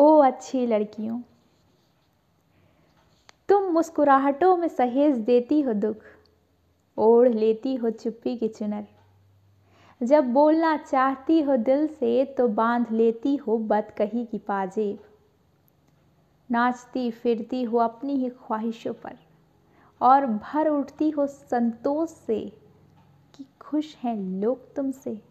ओ अच्छी लड़कियों तुम मुस्कुराहटों में सहेज देती हो दुख ओढ़ लेती हो चुप्पी की चुनर जब बोलना चाहती हो दिल से तो बांध लेती हो बदकही की पाजेब नाचती फिरती हो अपनी ही ख्वाहिशों पर और भर उठती हो संतोष से कि खुश हैं लोग तुमसे